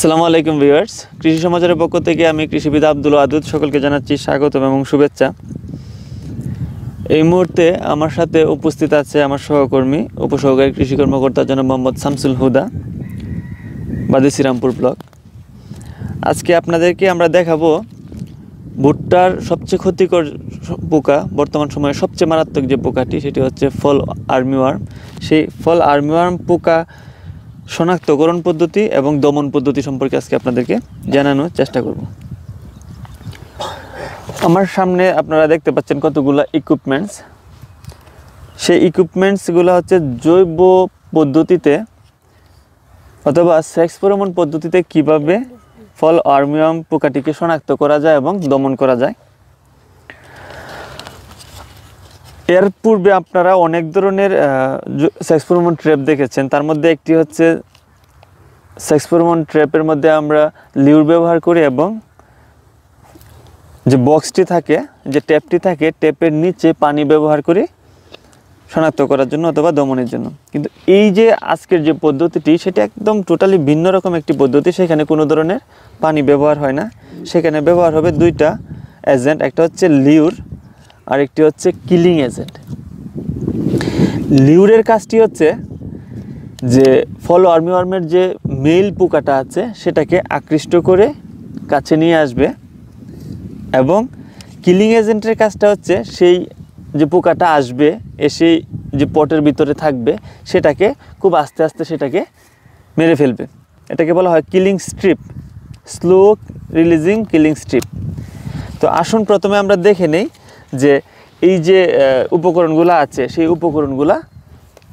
আসসালামু আলাইকুম ভিউয়ার্স কৃষি সমাজের পক্ষ থেকে আমি কৃষিবিদ আব্দুল আদুদ সকলকে জানাচ্ছি স্বাগতম এবং শুভেচ্ছা এই মুহূর্তে আমার সাথে উপস্থিত আছে আমার সহকর্মী উপসহকারী কৃষি কর্মকর্তা জনাব মোহাম্মদ শামসুল হুদা বাদে শ্রীরামপুর ব্লক আজকে আপনাদেরকে আমরা দেখাবো ভুট্টার সবচেয়ে ক্ষতিকর পোকা বর্তমান সময়ে সবচেয়ে মারাত্মক যে পোকাটি সেটি হচ্ছে ফল আর্মিওয়ার্ম সেই ফল আর্মিওয়ার্ম পোকা শনাক্তকরণ পদ্ধতি এবং দমন পদ্ধতি সম্পর্কে আজকে আপনাদেরকে জানানোর চেষ্টা করব আমার সামনে আপনারা দেখতে পাচ্ছেন কতগুলো ইকুইপমেন্টস সেই ইকুইপমেন্টসগুলো হচ্ছে জৈব পদ্ধতিতে অথবা সেক্স পরমন পদ্ধতিতে কিভাবে ফল আর্মিয়াম পোকাটিকে শনাক্ত করা যায় এবং দমন করা যায় এর পূর্বে আপনারা অনেক ধরনের সেক্সপেরিমেন্ট ট্র্যাপ দেখেছেন তার মধ্যে একটি হচ্ছে সেক্সপেরিমেন্ট ট্র্যাপের মধ্যে আমরা লিউর ব্যবহার করি এবং যে বক্সটি থাকে যে ট্যাপটি থাকে ট্যাপের নিচে পানি ব্যবহার করি শনাক্ত করার জন্য অথবা দমনের জন্য কিন্তু এই যে আজকের যে পদ্ধতিটি সেটা একদম টোটালি ভিন্ন রকম একটি পদ্ধতি সেখানে কোনো ধরনের পানি ব্যবহার হয় না সেখানে ব্যবহার হবে দুইটা এজেন্ট একটা হচ্ছে লিউর আরেকটি হচ্ছে কিলিং এজেন্ট লিউরের কাজটি হচ্ছে যে ফল আর্মিওয়ার্মের যে মেল পোকাটা আছে সেটাকে আকৃষ্ট করে কাছে নিয়ে আসবে এবং কিলিং এজেন্টের কাজটা হচ্ছে সেই যে পোকাটা আসবে এসে যে পটের ভিতরে থাকবে সেটাকে খুব আস্তে আস্তে সেটাকে মেরে ফেলবে এটাকে বলা হয় killing strip slow releasing killing strip তো আসুন প্রথমে আমরা দেখে নেই যে এই যে উপকরণগুলো আছে সেই উপকরণগুলো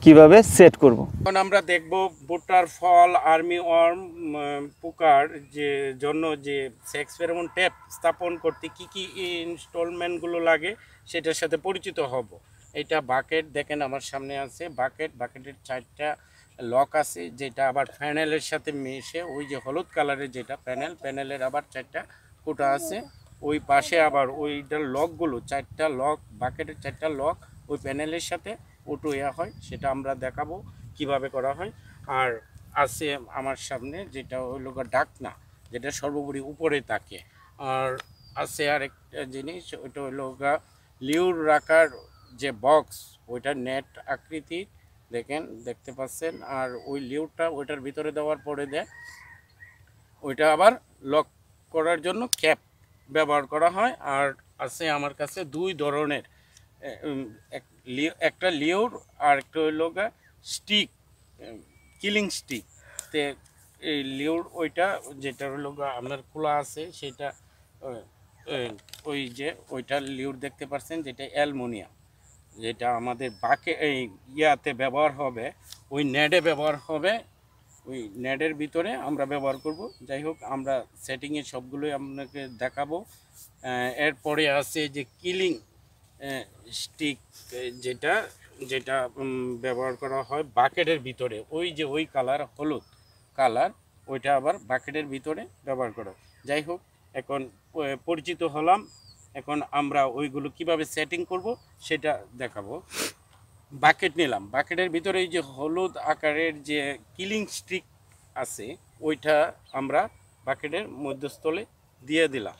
কিভাবে সেট করব এখন আমরা দেখব ভুট্টার ফল আর্মি ওয়ার্ম পোকার যে জন্য যে সেক্স ট্যাপ স্থাপন করতে কি কি ইনস্টলমেন্টগুলো লাগে সেটার সাথে পরিচিত হব এটা বাকেট দেখেন আমার সামনে আছে বাকেট বাকেটের চারটা লক আছে যেটা আবার প্যানেলের সাথে মিশে ওই যে হলুদ কালারের যেটা প্যানেল প্যানেলের আবার চারটা কোটা আছে ওই পাশে আবার ওইটার লকগুলো চারটা লক বাকেটের চারটা লক ওই প্যানেলের সাথে ওটো ইয়া হয় সেটা আমরা দেখাবো কিভাবে করা হয় আর আছে আমার সামনে যেটা হলো ডাকনা যেটা সর্বোপরি উপরে থাকে আর আছে আরেকটা জিনিস ওইটা হলো লিউর রাখার যে বক্স ওইটা নেট আকৃতি দেখেন দেখতে পাচ্ছেন আর ওই লিউরটা ওইটার ভিতরে দেওয়ার পরে দেয় ওইটা আবার লক করার জন্য ক্যাপ ব্যবহার করা হয় আর আছে আমার কাছে দুই ধরনের একটা লিওর আর একটা হইল স্টিক কিলিং স্টিক তে এই লিওর ওইটা যেটা হলো আপনার খোলা আছে সেটা ওই যে ওইটা লিওর দেখতে পাচ্ছেন যেটা অ্যালমোনিয়াম যেটা আমাদের বাকে এই ইয়াতে ব্যবহার হবে ওই নেডে ব্যবহার হবে ওই নেটের ভিতরে আমরা ব্যবহার করব যাই হোক আমরা সেটিংয়ে সবগুলোই আপনাকে দেখাবো এরপরে আছে যে কিলিং স্টিক যেটা যেটা ব্যবহার করা হয় বাকেটের ভিতরে ওই যে ওই কালার হলুদ কালার ওইটা আবার বাকেটের ভিতরে ব্যবহার করা যাই হোক এখন পরিচিত হলাম এখন আমরা ওইগুলো কিভাবে সেটিং করব সেটা দেখাবো বাকেট নিলাম বাকেটের ভিতরে এই যে হলুদ আকারের যে কিলিং স্টিক আছে ওইটা আমরা বাকেটের মধ্যস্থলে দিয়ে দিলাম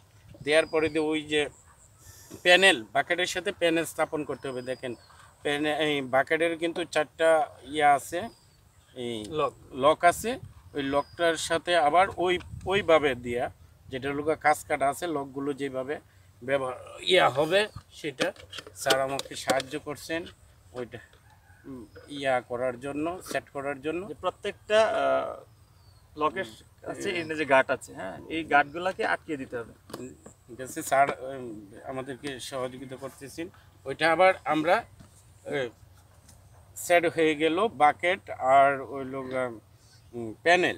দেওয়ার পরে দিয়ে ওই যে প্যানেল বাকেটের সাথে প্যানেল স্থাপন করতে হবে দেখেন প্যানে এই বাকেটের কিন্তু চারটা ইয়ে আছে এই লক আছে ওই লকটার সাথে আবার ওই ওইভাবে দেওয়া যেটা লোক কাজ কাটা আছে লকগুলো যেভাবে ব্যবহার ইয়া হবে সেটা স্যার আমাকে সাহায্য করছেন ওইটা ইয়া করার জন্য সেট করার জন্য প্রত্যেকটা লকেশ আছে এনে যে গাট আছে হ্যাঁ এই গাটগুলোকে আটকে দিতে হবে ঠিক আছে স্যার আমাদেরকে সহযোগিতা করতেছেন ওইটা আবার আমরা সেট হয়ে গেল বাকেট আর ওই লোক প্যানেল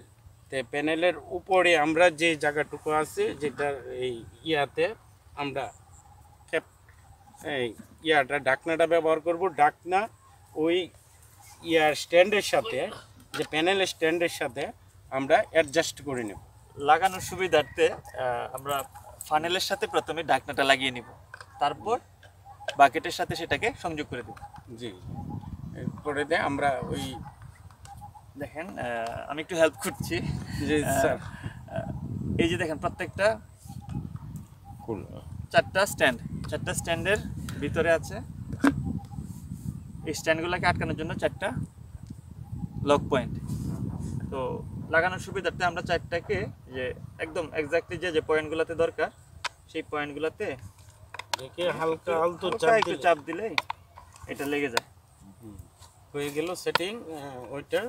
তে প্যানেলের উপরে আমরা যে জায়গাটুকু আছে যেটা এই ইয়াতে আমরা ইয়াটা ঢাকনাটা ব্যবহার করব ঢাকনা ওই ইয়ার স্ট্যান্ডের সাথে যে প্যানেলের স্ট্যান্ডের সাথে আমরা অ্যাডজাস্ট করে নেব লাগানোর সুবিধার্থে আমরা ফানেলের সাথে প্রথমে ঢাকনাটা লাগিয়ে নিব তারপর বাকেটের সাথে সেটাকে সংযোগ করে দেব জি করে দিয়ে আমরা ওই দেখেন আমি একটু হেল্প করছি জি স্যার এই যে দেখেন প্রত্যেকটা চারটা স্ট্যান্ড চারটা স্ট্যান্ডের ভিতরে আছে এই স্ট্যান্ডগুলোকে আটকানোর জন্য চারটা লক পয়েন্ট তো লাগানোর সুবিধার্থে আমরা চারটাকে যে একদম এক্স্যাক্টলি যে যে পয়েন্টগুলোতে দরকার সেই পয়েন্টগুলোতে চাপ দিলেই এটা লেগে যায় হয়ে গেল সেটিং ওইটা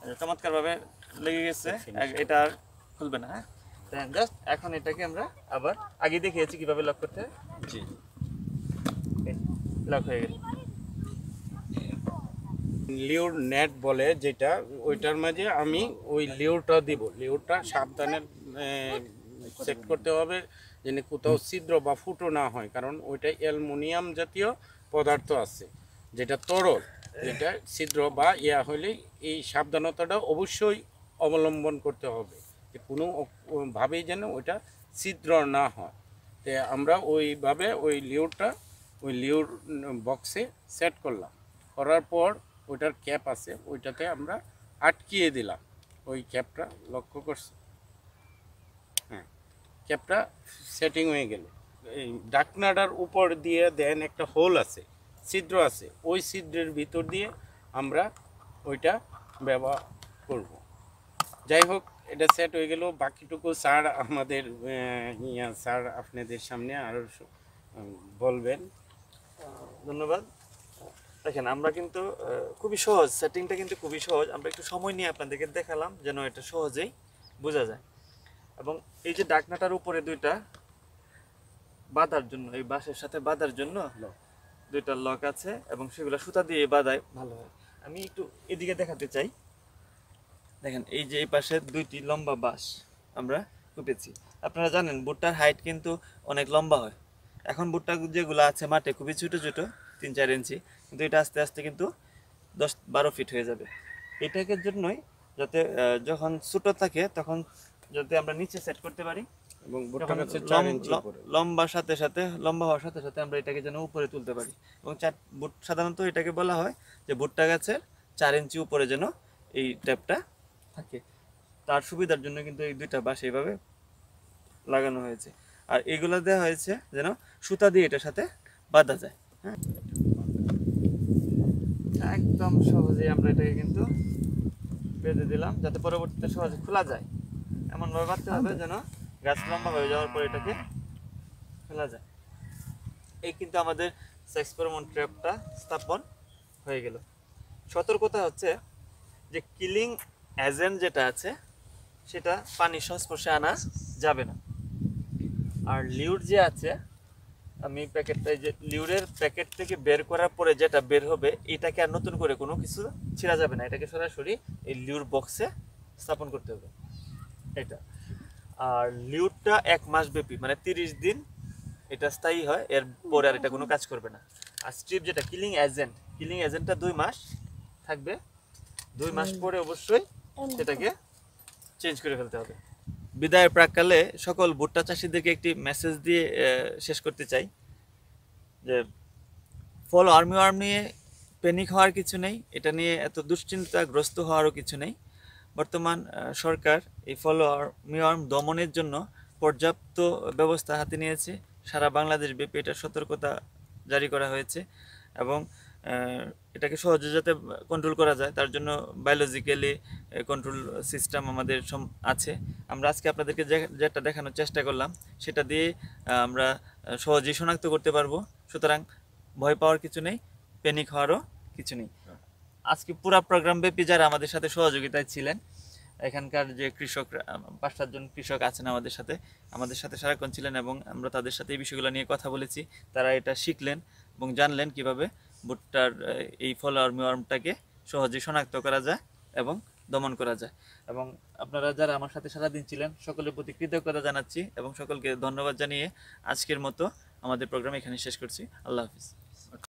আচ্ছা, চমৎকারভাবে লেগে গেছে এটা আর খুলবে না হ্যাঁ জাস্ট এখন এটাকে আমরা আবার আগে দেখিয়েছি কীভাবে লক করতে জি লক লিউর নেট বলে যেটা ওইটার মাঝে আমি ওই লিউরটা দিব লিউরটা সাবধানে সেট করতে হবে যেন কোথাও ছিদ্র বা ফুটো না হয় কারণ ওইটা অ্যালমোনিয়াম জাতীয় পদার্থ আছে যেটা তরল যেটা ছিদ্র বা ইয়া হলে এই সাবধানতাটা অবশ্যই অবলম্বন করতে হবে কোনোভাবেই যেন ওইটা ছিদ্র না হয় আমরা ওইভাবে ওই লিওরটা ওই লিওর বক্সে সেট করলাম করার পর ওইটার ক্যাপ আছে ওইটাতে আমরা আটকিয়ে দিলাম ওই ক্যাপটা লক্ষ্য করছি হ্যাঁ ক্যাপটা সেটিং হয়ে গেল এই ডাকনাটার উপর দিয়ে দেন একটা হোল আছে ছিদ্র আছে ওই ছিদ্রের ভিতর দিয়ে আমরা ওইটা ব্যবহার করব যাই হোক এটা সেট হয়ে গেল বাকিটুকু স্যার আমাদের ইয়া স্যার আপনাদের সামনে আরও বলবেন ধন্যবাদ দেখেন আমরা কিন্তু খুবই সহজ সেটিংটা কিন্তু খুবই সহজ আমরা একটু সময় নিয়ে আপনাদেরকে দেখালাম যেন এটা সহজেই বোঝা যায় এবং এই যে ডাকনাটার উপরে দুইটা বাঁধার জন্য এই বাঁশের সাথে বাঁধার জন্য দুইটা লক আছে এবং সেগুলো সুতা দিয়ে বাঁধায় ভালো হয় আমি একটু এদিকে দেখাতে চাই দেখেন এই যে এই পাশে দুইটি লম্বা বাঁশ আমরা কুপেছি আপনারা জানেন ভুট্টার হাইট কিন্তু অনেক লম্বা হয় এখন ভুট্টা যেগুলো আছে মাঠে খুবই ছোটো ছোটো তিন চার ইঞ্চি কিন্তু এটা আস্তে আস্তে কিন্তু দশ বারো ফিট হয়ে যাবে এটাকে জন্যই যাতে যখন ছোটো থাকে তখন যাতে আমরা নিচে সেট করতে পারি এবং লম্বার সাথে সাথে লম্বা হওয়ার সাথে সাথে আমরা এটাকে যেন উপরে তুলতে পারি এবং চার বুট সাধারণত এটাকে বলা হয় যে ভুট্টা গাছের চার ইঞ্চি উপরে যেন এই ট্যাপটা থাকে তার সুবিধার জন্য কিন্তু এই দুইটা বাঁশ এইভাবে লাগানো হয়েছে আর এগুলো দেওয়া হয়েছে যেন সুতা দিয়ে এটার সাথে বাঁধা যায় হ্যাঁ একদম সহজেই আমরা এটাকে কিন্তু বেঁধে দিলাম যাতে পরবর্তীতে সহজে খোলা যায় এমনভাবে বাঁধতে হবে আচ্ছা। যেন গাছ লম্বা হয়ে যাওয়ার পর এটাকে খোলা যায় এই কিন্তু আমাদের সেক্সপেরিমন ট্র্যাপটা স্থাপন হয়ে গেল সতর্কতা হচ্ছে যে কিলিং অ্যাজেন্ট যেটা আছে সেটা পানির সংস্পর্শে আনা যাবে না আর লিউড যে আছে আমি প্যাকেটটা যে লিউরের প্যাকেট থেকে বের করার পরে যেটা বের হবে এটাকে আর নতুন করে কোনো কিছু ছিঁড়া যাবে না এটাকে সরাসরি এই লিউর বক্সে স্থাপন করতে হবে এটা আর লিউডটা এক মাস ব্যাপী মানে তিরিশ দিন এটা স্থায়ী হয় এর পরে আর এটা কোনো কাজ করবে না আর স্ট্রিপ যেটা কিলিং এজেন্ট কিলিং এজেন্টটা দুই মাস থাকবে দুই মাস পরে অবশ্যই সেটাকে চেঞ্জ করে ফেলতে হবে বিদায়ের প্রাককালে সকল ভুট্টা চাষিদেরকে একটি মেসেজ দিয়ে শেষ করতে চাই যে ফল আর্মি নিয়ে প্যানিক হওয়ার কিছু নেই এটা নিয়ে এত দুশ্চিন্তাগ্রস্ত হওয়ারও কিছু নেই বর্তমান সরকার এই ফল আর্মি দমনের জন্য পর্যাপ্ত ব্যবস্থা হাতে নিয়েছে সারা বাংলাদেশ ব্যাপী এটা সতর্কতা জারি করা হয়েছে এবং এটাকে সহজে যাতে কন্ট্রোল করা যায় তার জন্য বায়োলজিক্যালি কন্ট্রোল সিস্টেম আমাদের আছে আমরা আজকে আপনাদেরকে যেটা দেখানোর চেষ্টা করলাম সেটা দিয়ে আমরা সহজেই শনাক্ত করতে পারবো সুতরাং ভয় পাওয়ার কিছু নেই প্যানিক হওয়ারও কিছু নেই আজকে পুরো প্রোগ্রাম ব্যাপী যারা আমাদের সাথে সহযোগিতায় ছিলেন এখানকার যে কৃষক পাঁচ সাতজন কৃষক আছেন আমাদের সাথে আমাদের সাথে সারাক্ষণ ছিলেন এবং আমরা তাদের সাথে এই বিষয়গুলো নিয়ে কথা বলেছি তারা এটা শিখলেন এবং জানলেন কিভাবে ভুট্টার এই ফল আর্মিওয়ার্মটাকে সহজে শনাক্ত করা যায় এবং দমন করা যায় এবং আপনারা যারা আমার সাথে সারাদিন ছিলেন সকলের প্রতি কৃতজ্ঞতা জানাচ্ছি এবং সকলকে ধন্যবাদ জানিয়ে আজকের মতো আমাদের প্রোগ্রাম এখানে শেষ করছি আল্লাহ হাফিজ